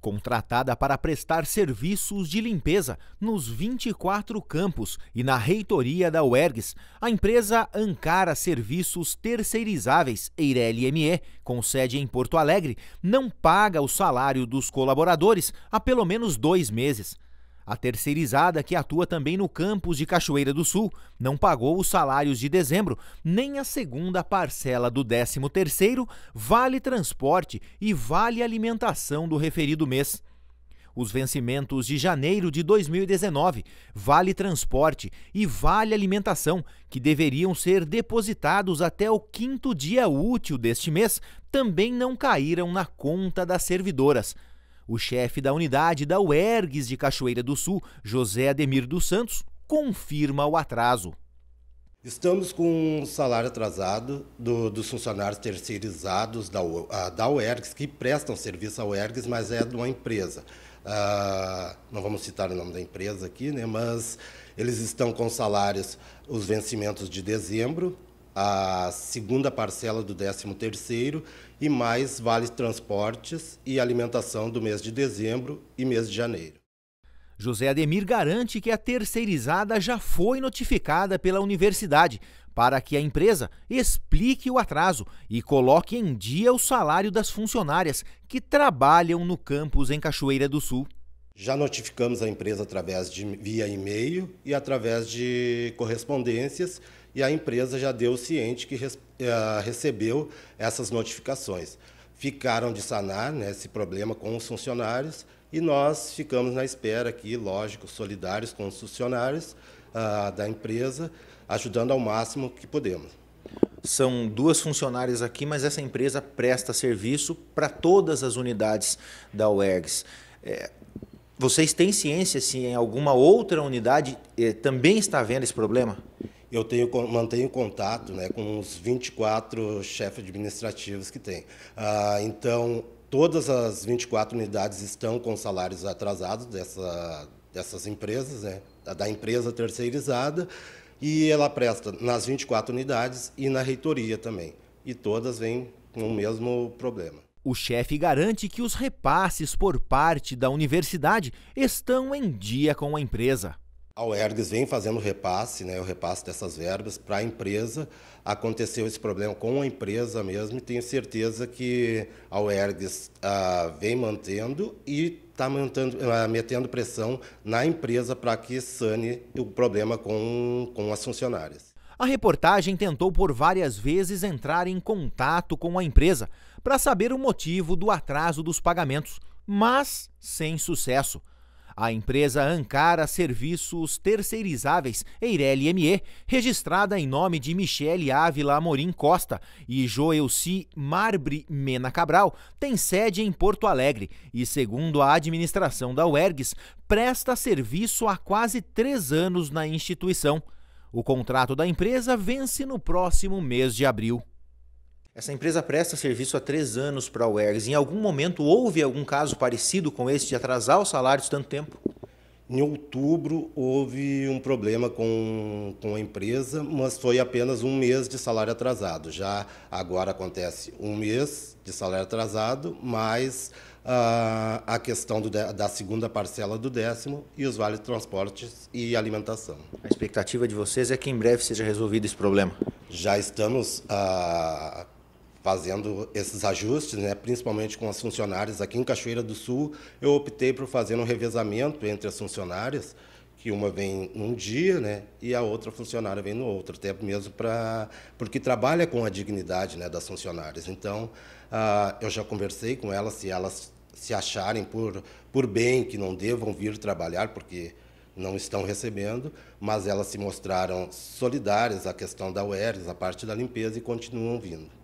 contratada para prestar serviços de limpeza nos 24 campos e na reitoria da UERGS, a empresa Ancara Serviços Terceirizáveis Eireli com sede em Porto Alegre, não paga o salário dos colaboradores há pelo menos dois meses. A terceirizada, que atua também no campus de Cachoeira do Sul, não pagou os salários de dezembro, nem a segunda parcela do 13º, vale transporte e vale alimentação do referido mês. Os vencimentos de janeiro de 2019, vale transporte e vale alimentação, que deveriam ser depositados até o quinto dia útil deste mês, também não caíram na conta das servidoras o chefe da unidade da UERGS de Cachoeira do Sul, José Ademir dos Santos, confirma o atraso. Estamos com um salário atrasado do, dos funcionários terceirizados da, da UERGS, que prestam serviço à UERGS, mas é de uma empresa. Ah, não vamos citar o nome da empresa aqui, né, mas eles estão com salários, os vencimentos de dezembro, a segunda parcela do 13º e mais vales transportes e alimentação do mês de dezembro e mês de janeiro. José Ademir garante que a terceirizada já foi notificada pela universidade para que a empresa explique o atraso e coloque em dia o salário das funcionárias que trabalham no campus em Cachoeira do Sul. Já notificamos a empresa através de via e-mail e através de correspondências e a empresa já deu ciente que eh, recebeu essas notificações. Ficaram de sanar né, esse problema com os funcionários e nós ficamos na espera aqui, lógico, solidários com os funcionários ah, da empresa, ajudando ao máximo que podemos. São duas funcionárias aqui, mas essa empresa presta serviço para todas as unidades da UERGS. É, vocês têm ciência se em alguma outra unidade eh, também está havendo esse problema? eu tenho, mantenho contato né, com os 24 chefes administrativos que tem. Ah, então, todas as 24 unidades estão com salários atrasados dessa, dessas empresas, né, da empresa terceirizada, e ela presta nas 24 unidades e na reitoria também. E todas vêm com o mesmo problema. O chefe garante que os repasses por parte da universidade estão em dia com a empresa. A UERGS vem fazendo repasse, né, o repasse dessas verbas para a empresa. Aconteceu esse problema com a empresa mesmo e tenho certeza que a UERGS ah, vem mantendo e está ah, metendo pressão na empresa para que sane o problema com, com as funcionárias. A reportagem tentou por várias vezes entrar em contato com a empresa para saber o motivo do atraso dos pagamentos, mas sem sucesso. A empresa Ancara Serviços Terceirizáveis, Eireli ME, registrada em nome de Michele Ávila Amorim Costa e Joelci Marbre Mena Cabral, tem sede em Porto Alegre e, segundo a administração da UERGS, presta serviço há quase três anos na instituição. O contrato da empresa vence no próximo mês de abril. Essa empresa presta serviço há três anos para a UERGS. Em algum momento houve algum caso parecido com esse de atrasar os salários tanto tempo? Em outubro houve um problema com, com a empresa, mas foi apenas um mês de salário atrasado. Já agora acontece um mês de salário atrasado, mais ah, a questão do, da segunda parcela do décimo e os vales transportes e alimentação. A expectativa de vocês é que em breve seja resolvido esse problema? Já estamos a ah, fazendo esses ajustes, né, principalmente com as funcionárias aqui em Cachoeira do Sul, eu optei por fazer um revezamento entre as funcionárias, que uma vem num dia, né, e a outra funcionária vem no outro, até mesmo para porque trabalha com a dignidade, né, das funcionárias. Então, ah, eu já conversei com elas se elas se acharem por por bem que não devam vir trabalhar porque não estão recebendo, mas elas se mostraram solidárias à questão da UERES, à parte da limpeza e continuam vindo.